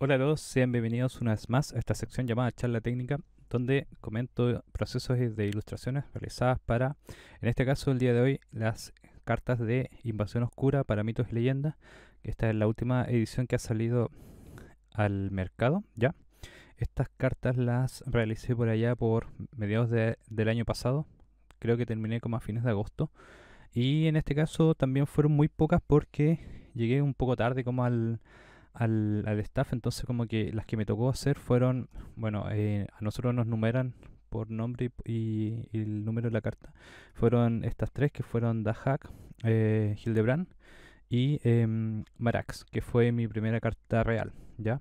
Hola a todos, sean bienvenidos una vez más a esta sección llamada Charla Técnica, donde comento procesos de ilustraciones realizadas para, en este caso el día de hoy, las cartas de Invasión Oscura para mitos y leyendas. Esta es la última edición que ha salido al mercado, ¿ya? Estas cartas las realicé por allá por mediados del año pasado, creo que terminé como a fines de agosto. Y en este caso también fueron muy pocas porque llegué un poco tarde como al al, al, staff, entonces como que las que me tocó hacer fueron, bueno, eh, a nosotros nos numeran por nombre y, el número de la carta, fueron estas tres que fueron Dahak, eh, Hildebrand y em, Marax, que fue mi primera carta real, ¿ya?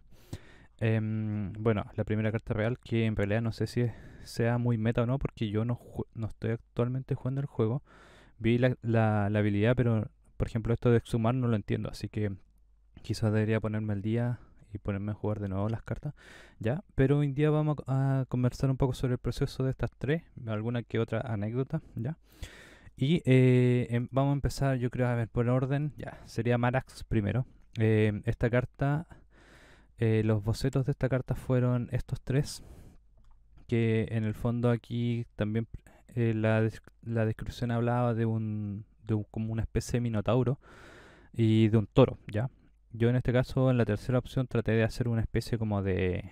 Em, bueno, la primera carta real que en realidad no sé si sea muy meta o no, porque yo no, no estoy actualmente jugando el juego. Vi la, la, habilidad, pero por ejemplo esto de sumar no lo entiendo, así que Quizás debería ponerme al día y ponerme a jugar de nuevo las cartas, ¿ya? Pero hoy día vamos a conversar un poco sobre el proceso de estas tres, alguna que otra anécdota, ¿ya? Y eh, em, vamos a empezar, yo creo, a ver, por orden, ya, sería Marax primero. Em, esta carta, eh, los bocetos de esta carta fueron estos tres, que en el fondo aquí también eh, la, descripción hablaba de un, de como una especie de minotauro y de un toro, ¿ya? Yo en este caso, en la tercera opción, traté de hacer una especie como de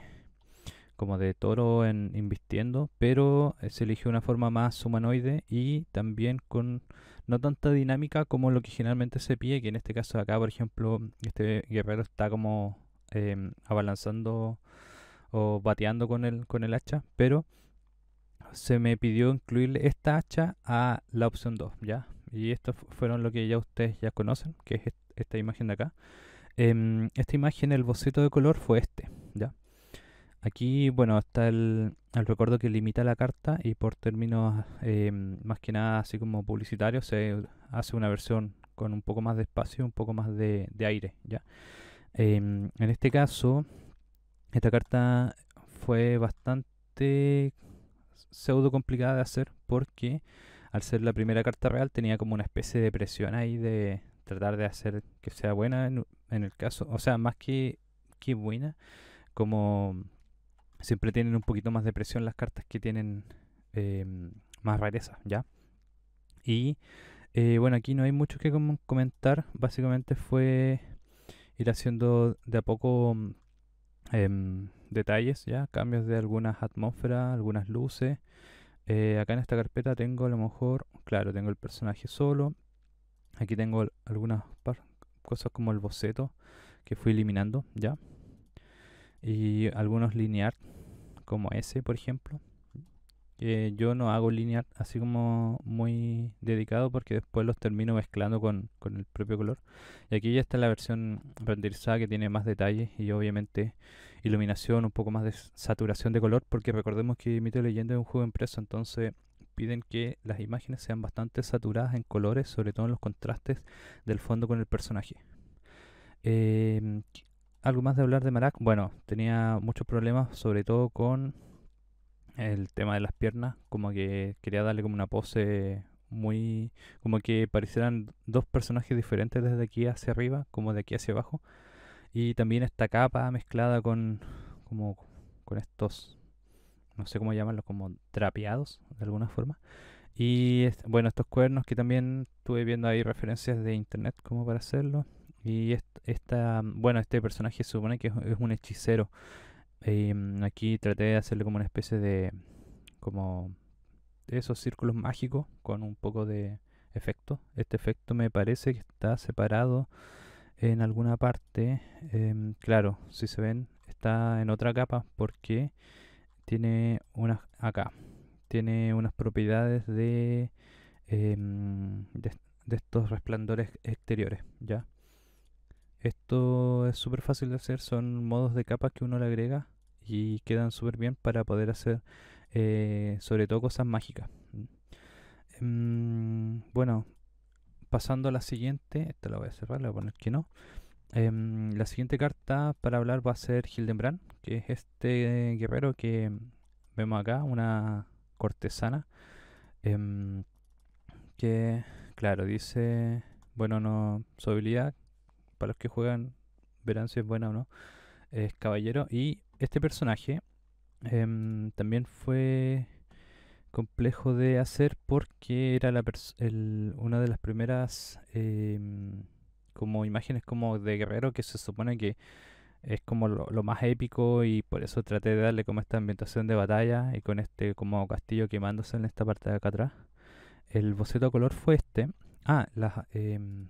como de toro en invistiendo, pero eh, se eligió una forma más humanoide y también con no tanta dinámica como lo que generalmente se pide, que en este caso acá, por ejemplo, este guerrero está como em, abalanzando o bateando con el, con el hacha, pero se me pidió incluir esta hacha a la opción 2, ¿ya? Y estos fueron lo que ya ustedes ya conocen, que es esta imagen de acá. Em, esta imagen, el boceto de color fue este, ¿ya? Aquí, bueno, está el, el recuerdo que limita la carta y por términos em, más que nada así como publicitarios se hace una versión con un poco más de espacio, un poco más de, aire, ¿ya? Em, en este caso, esta carta fue bastante pseudo complicada de hacer porque al ser la primera carta real tenía como una especie de presión ahí de, tratar de hacer que sea buena en, el caso, o sea, más que, que buena, como siempre tienen un poquito más de presión las cartas que tienen em, más rareza, ¿ya? Y eh, bueno, aquí no hay mucho que comentar, básicamente fue ir haciendo de a poco em, detalles, ¿ya? Cambios de algunas atmósferas, algunas luces. Eh, acá en esta carpeta tengo a lo mejor, claro, tengo el personaje solo, Aquí tengo algunas cosas como el boceto que fui eliminando ya. Y algunos linear como ese, por ejemplo. Eh, yo no hago linear así como muy dedicado porque después los termino mezclando con, el propio color. Y aquí ya está la versión renderizada que tiene más detalles y obviamente iluminación, un poco más de saturación de color porque recordemos que Mito Leyenda es un juego impreso, entonces piden que las imágenes sean bastante saturadas en colores, sobre todo en los contrastes del fondo con el personaje. Em, algo más de hablar de Marac, Bueno, tenía muchos problemas, sobre todo con el tema de las piernas, como que quería darle como una pose muy como que parecieran dos personajes diferentes desde aquí hacia arriba como de aquí hacia abajo y también esta capa mezclada con como con estos no sé cómo llamarlos, como trapeados de alguna forma. Y bueno, estos cuernos que también estuve viendo ahí referencias de internet como para hacerlo. Y esta, bueno, este personaje se supone que es, un hechicero. Em, aquí traté de hacerle como una especie de, como esos círculos mágicos con un poco de efecto. Este efecto me parece que está separado en alguna parte. Em, claro, si se ven, está en otra capa porque tiene unas acá tiene unas propiedades de, em, de, estos resplandores exteriores ya esto es súper fácil de hacer son modos de capas que uno le agrega y quedan súper bien para poder hacer eh, sobre todo cosas mágicas em, bueno pasando a la siguiente esta la voy a cerrar la voy a poner que no Em, la siguiente carta para hablar va a ser Hildenbrand, que es este eh, guerrero que mm, vemos acá, una cortesana. Em, que, claro, dice, bueno, no, su habilidad, para los que juegan, verán si es buena o no, es caballero. Y este personaje em, también fue complejo de hacer porque era una de las primeras como imágenes como de guerrero que se supone que es como lo, más épico y por eso traté de darle como esta ambientación de batalla y con este como castillo quemándose en esta parte de acá atrás. El boceto a color fue este. Ah, las, em,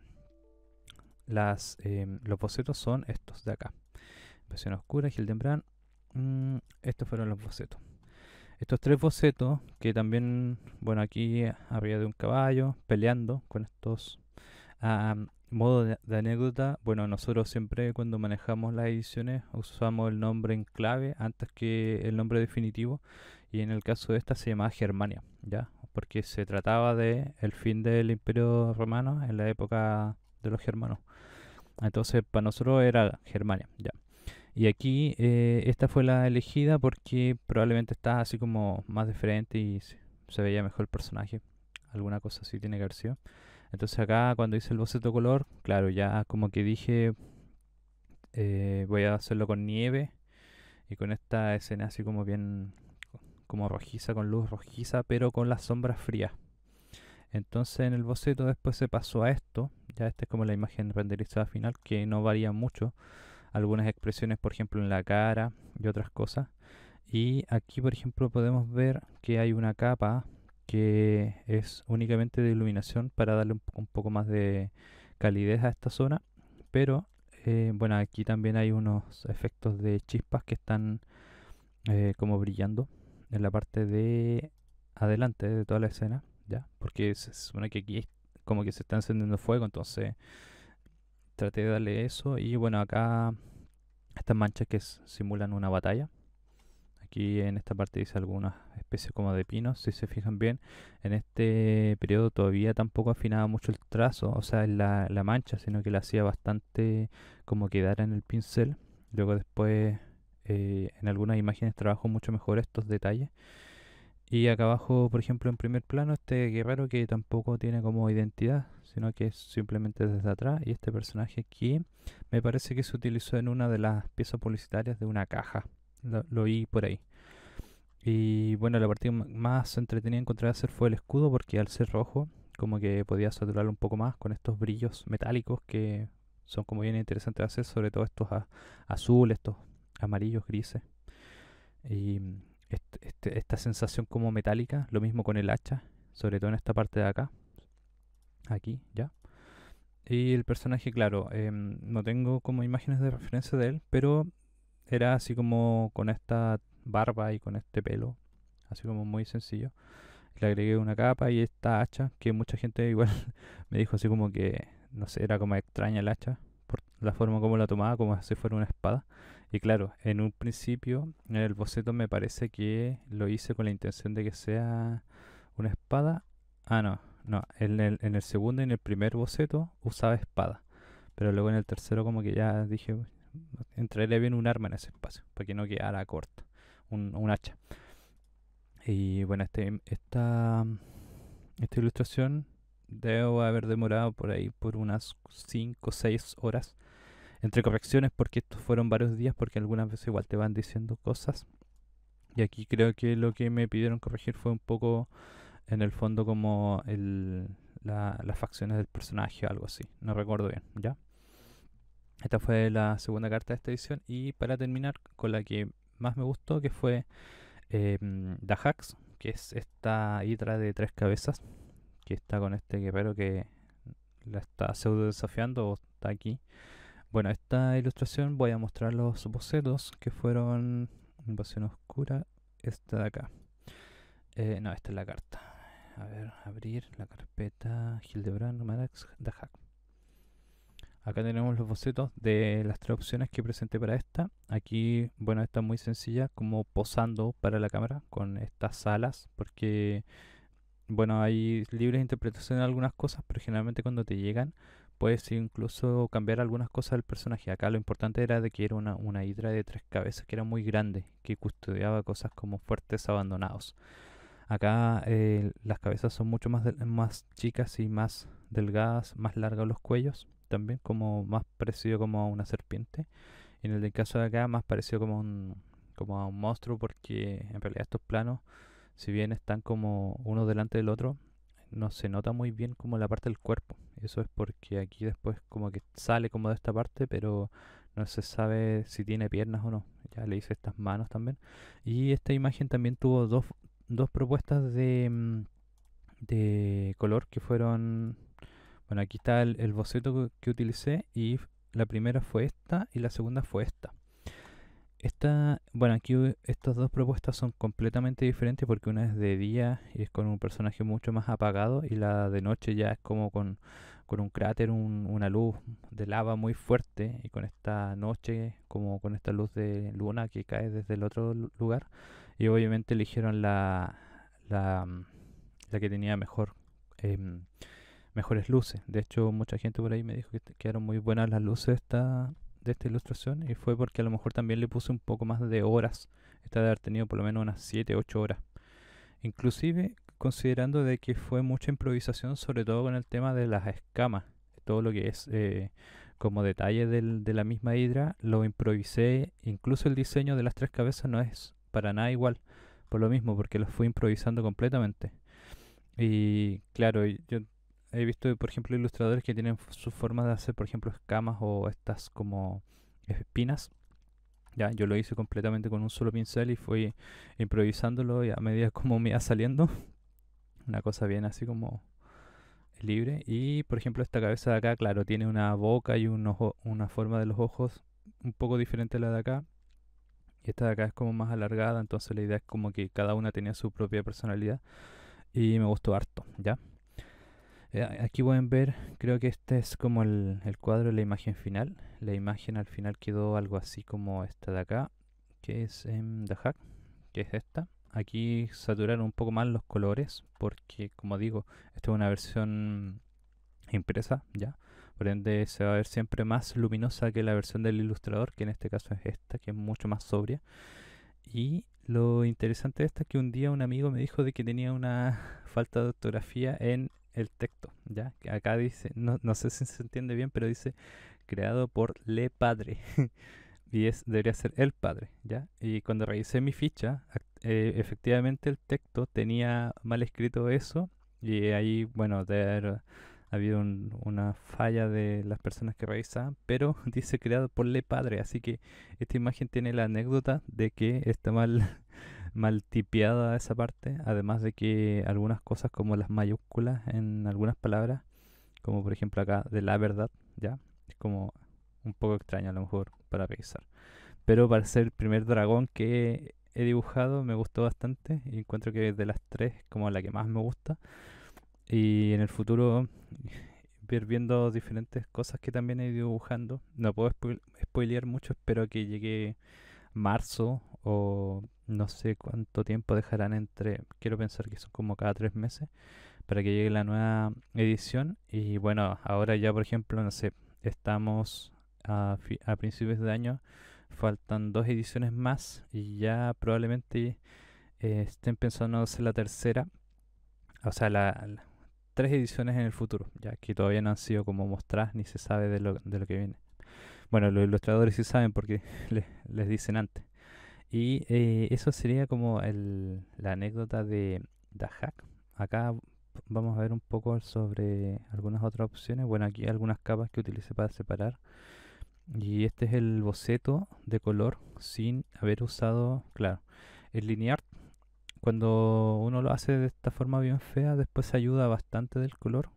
las, em, los bocetos son estos de acá. Versión oscura, Gil mm, estos fueron los bocetos. Estos tres bocetos que también, bueno, aquí arriba de un caballo peleando con estos modo de, anécdota, bueno, nosotros siempre cuando manejamos las ediciones usamos el nombre en clave antes que el nombre definitivo y en el caso de esta se llamaba Germania, ¿ya? Porque se trataba de el fin del imperio romano en la época de los germanos. Entonces para nosotros era Germania, ¿ya? Y aquí eh, esta fue la elegida porque probablemente está así como más diferente y se, veía mejor el personaje. Alguna cosa así tiene que haber sido. Entonces acá cuando hice el boceto color, claro, ya como que dije, eh, voy a hacerlo con nieve y con esta escena así como bien, como rojiza, con luz rojiza, pero con las sombras frías. Entonces en el boceto después se pasó a esto, ya esta es como la imagen renderizada final, que no varía mucho. Algunas expresiones, por ejemplo, en la cara y otras cosas. Y aquí, por ejemplo, podemos ver que hay una capa es únicamente de iluminación para darle un, poco más de calidez a esta zona. Pero eh, bueno, aquí también hay unos efectos de chispas que están eh, como brillando en la parte de adelante de toda la escena, ya, porque se supone que aquí como que se está encendiendo fuego, entonces traté de darle eso y bueno, acá estas manchas que simulan una batalla Aquí en esta parte dice algunas especies como de pinos. Si se fijan bien, en este periodo todavía tampoco afinaba mucho el trazo, o sea, la, la mancha, sino que la hacía bastante como quedara en el pincel. Luego después eh, en algunas imágenes trabajo mucho mejor estos detalles. Y acá abajo, por ejemplo, en primer plano, este guerrero que tampoco tiene como identidad, sino que es simplemente desde atrás. Y este personaje aquí me parece que se utilizó en una de las piezas publicitarias de una caja lo, vi por ahí. Y bueno, la parte más entretenida encontré hacer fue el escudo porque al ser rojo como que podía saturarlo un poco más con estos brillos metálicos que son como bien interesantes de hacer, sobre todo estos azules, estos amarillos, grises. Y este, esta sensación como metálica, lo mismo con el hacha, sobre todo en esta parte de acá, aquí, ya. Y el personaje, claro, em, no tengo como imágenes de referencia de él, pero era así como con esta barba y con este pelo, así como muy sencillo. Le agregué una capa y esta hacha, que mucha gente igual me dijo así como que, no sé, era como extraña el hacha, por la forma como la tomaba, como si fuera una espada. Y claro, en un principio, en el boceto me parece que lo hice con la intención de que sea una espada. Ah, no, no, en el, en el segundo y en el primer boceto usaba espada. Pero luego en el tercero como que ya dije, entraría bien un arma en ese espacio, para que no quedara corta, un, un hacha. Y bueno, este, esta, esta ilustración debo haber demorado por ahí por unas 5 o 6 horas entre correcciones porque estos fueron varios días porque algunas veces igual te van diciendo cosas y aquí creo que lo que me pidieron corregir fue un poco en el fondo como el, las facciones del personaje o algo así no recuerdo bien ya esta fue la segunda carta de esta edición y para terminar con la que más me gustó, que fue eh, que es esta hidra de tres cabezas, que está con este guerrero que la está pseudo desafiando o está aquí. Bueno, esta ilustración voy a mostrar los bocetos que fueron Invasión Oscura, esta de acá. Eh, no, esta es la carta. A ver, abrir la carpeta Hildebrand, Marax, dahax Acá tenemos los bocetos de las tres opciones que presenté para esta. Aquí, bueno, esta es muy sencilla, como posando para la cámara con estas alas, porque, bueno, hay libres interpretación de algunas cosas, pero generalmente cuando te llegan puedes incluso cambiar algunas cosas del personaje. Acá lo importante era de que era una, hidra de tres cabezas que era muy grande, que custodiaba cosas como fuertes abandonados. Acá eh, las cabezas son mucho más, más chicas y más delgadas, más largas los cuellos también, como más parecido como a una serpiente. en el caso de acá, más parecido como, un, como a un monstruo, porque en realidad estos planos, si bien están como uno delante del otro, no se nota muy bien como la parte del cuerpo. Eso es porque aquí después como que sale como de esta parte, pero no se sabe si tiene piernas o no. Ya le hice estas manos también. Y esta imagen también tuvo dos, dos propuestas de, mm, de color que fueron bueno, aquí está el, boceto que, utilicé y la primera fue esta y la segunda fue esta. Esta, bueno, aquí estas dos propuestas son completamente diferentes porque una es de día y es con un personaje mucho más apagado y la de noche ya es como con, un cráter, una luz de lava muy fuerte y con esta noche como con esta luz de luna que cae desde el otro lugar y obviamente eligieron la, la, que tenía mejor em, mejores luces. De hecho, mucha gente por ahí me dijo que quedaron muy buenas las luces de esta, de esta ilustración y fue porque a lo mejor también le puse un poco más de horas. Esta de haber tenido por lo menos unas 7, 8 horas. Inclusive considerando de que fue mucha improvisación, sobre todo con el tema de las escamas. Todo lo que es eh, como detalle de la misma hidra, lo improvisé. Incluso el diseño de las tres cabezas no es para nada igual. Por lo mismo, porque lo fui improvisando completamente. Y claro, yo he visto, por ejemplo, ilustradores que tienen sus formas de hacer, por ejemplo, escamas o estas como espinas. Ya, yo lo hice completamente con un solo pincel y fui improvisándolo y a medida como me iba saliendo. Una cosa bien así como libre. Y por ejemplo esta cabeza de acá, claro, tiene una boca y un ojo, una forma de los ojos un poco diferente a la de acá. Y esta de acá es como más alargada, entonces la idea es como que cada una tenía su propia personalidad. Y me gustó harto, ¿ya? Eh, aquí pueden ver, creo que este es como el, cuadro de la imagen final. La imagen al final quedó algo así como esta de acá, que es en em, The Hack, que es esta. Aquí saturaron un poco más los colores, porque como digo, esta es una versión impresa, ¿ya? Por ende se va a ver siempre más luminosa que la versión del ilustrador, que en este caso es esta, que es mucho más sobria. Y lo interesante de esta es que un día un amigo me dijo de que tenía una falta de ortografía en el texto, ¿ya? Que acá dice, no, sé si se entiende bien, pero dice creado por Le Padre. y es, debería ser El Padre, ¿ya? Y cuando revisé mi ficha, eh, efectivamente el texto tenía mal escrito eso. Y ahí, bueno, debe haber habido una falla de las personas que revisaban, pero dice creado por Le Padre. Así que esta imagen tiene la anécdota de que está mal mal esa parte, además de que algunas cosas como las mayúsculas en algunas palabras, como por ejemplo acá de la verdad, ya, es como un poco extraño a lo mejor para pensar. Pero para ser el primer dragón que he dibujado me gustó bastante y encuentro que de las tres como la que más me gusta. Y en el futuro ir viendo diferentes cosas que también he ido dibujando. No puedo spoilear mucho, espero que llegue marzo o no sé cuánto tiempo dejarán entre, quiero pensar que son como cada tres meses, para que llegue la nueva edición. Y bueno, ahora ya por ejemplo, no sé, estamos a, principios de año, faltan dos ediciones más y ya probablemente eh, estén pensando hacer la tercera, o sea, tres ediciones en el futuro, ya que todavía no han sido como mostradas ni se sabe de lo, de lo que viene. Bueno, los ilustradores sí saben porque les dicen antes. Y eh, eso sería como el, la anécdota de Hack Acá vamos a ver un poco sobre algunas otras opciones. Bueno, aquí hay algunas capas que utilicé para separar. Y este es el boceto de color sin haber usado, claro, el linear. Cuando uno lo hace de esta forma bien fea, después ayuda bastante del color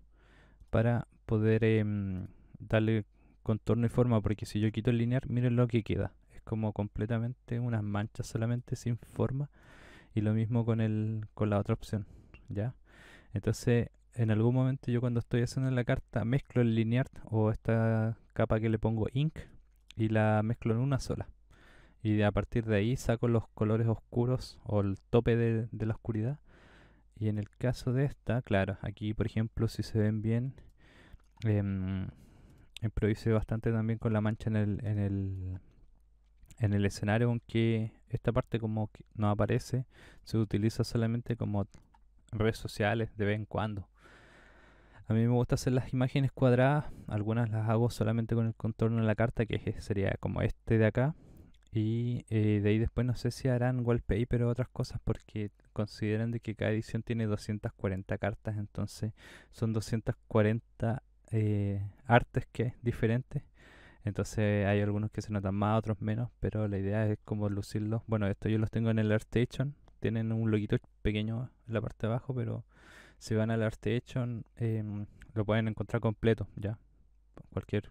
para poder em, darle contorno y forma. Porque si yo quito el linear, miren lo que queda como completamente unas manchas solamente sin forma y lo mismo con con la otra opción ya entonces en algún momento yo cuando estoy haciendo la carta mezclo el linear o esta capa que le pongo ink y la mezclo en una sola y a partir de ahí saco los colores oscuros o el tope de, la oscuridad y en el caso de esta claro aquí por ejemplo si se ven bien eh, em, improvisé bastante también con la mancha en el en el escenario, aunque esta parte como que no aparece, se utiliza solamente como redes sociales de vez en cuando. A mí me gusta hacer las imágenes cuadradas, algunas las hago solamente con el contorno de la carta, que sería como este de acá. Y eh, de ahí después no sé si harán wallpaper o otras cosas porque consideran que cada edición tiene 240 cartas, entonces son 240 eh, artes que diferentes entonces hay algunos que se notan más, otros menos, pero la idea es como lucirlos. Bueno, esto yo los tengo en el ArtStation, tienen un loguito pequeño en la parte de abajo, pero si van al ArtStation eh, lo pueden encontrar completo ya. Cualquier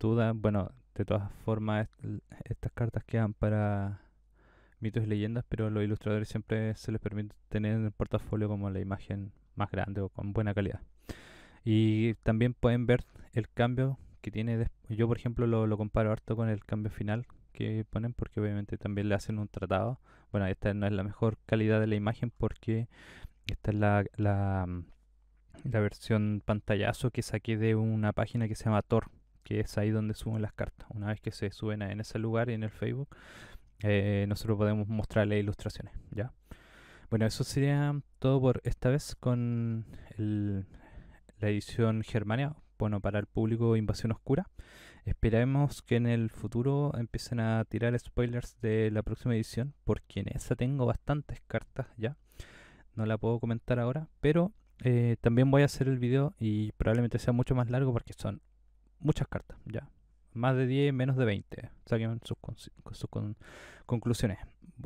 duda, bueno, de todas formas estas cartas quedan para mitos y leyendas, pero los ilustradores siempre se les permite tener en el portafolio como la imagen más grande o con buena calidad. Y también pueden ver el cambio que tiene. Yo, por ejemplo, lo, comparo harto con el cambio final que ponen, porque obviamente también le hacen un tratado. Bueno, esta no es la mejor calidad de la imagen, porque esta es la, la, mm, versión pantallazo que saqué de una página que se llama Tor, que es ahí donde suben las cartas. Una vez que se suben en ese lugar y en el Facebook, eh, nosotros podemos mostrarle ilustraciones, ¿ya? Bueno, eso sería todo por esta vez con la edición Germania bueno, para el público Invasión Oscura. Esperemos que en el futuro empiecen a tirar spoilers de la próxima edición, porque en esa tengo bastantes cartas ya. No la puedo comentar ahora, pero eh, también voy a hacer el video y probablemente sea mucho más largo porque son muchas cartas ya. Más de 10, menos de 20. Saquen sus, conclusiones.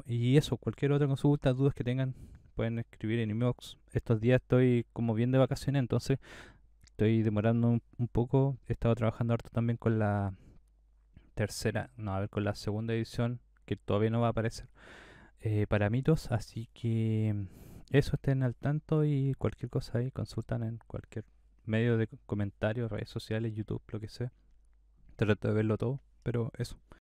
Y eso, cualquier otra consulta, dudas que tengan, pueden escribir en inbox. Estos días estoy como bien de vacaciones, entonces estoy demorando un, poco. He estado trabajando harto también con la tercera, no, a ver, con la segunda edición, que todavía no va a aparecer, eh, para mitos. Así que eso estén al tanto y cualquier cosa ahí, consultan en cualquier medio de comentarios, redes sociales, YouTube, lo que sea. Trato de verlo todo, pero eso.